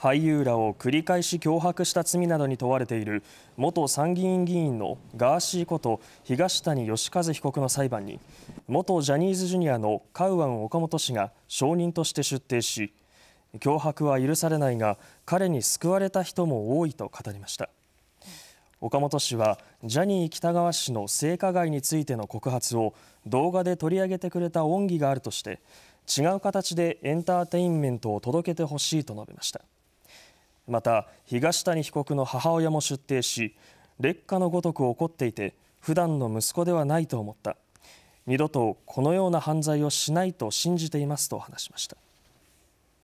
俳優らを繰り返し脅迫した罪などに問われている元参議院議員のガーシーこと東谷義和被告の裁判に元ジャニーズジュニアのカウアン・岡本氏が証人として出廷し脅迫は許されないが彼に救われた人も多いと語りました岡本氏はジャニー喜多川氏の性加害についての告発を動画で取り上げてくれた恩義があるとして違う形でエンターテインメントを届けてほしいと述べました。また東谷被告の母親も出廷し劣化のごとく怒っていて普段の息子ではないと思った二度とこのような犯罪をしないと信じていますと話しました。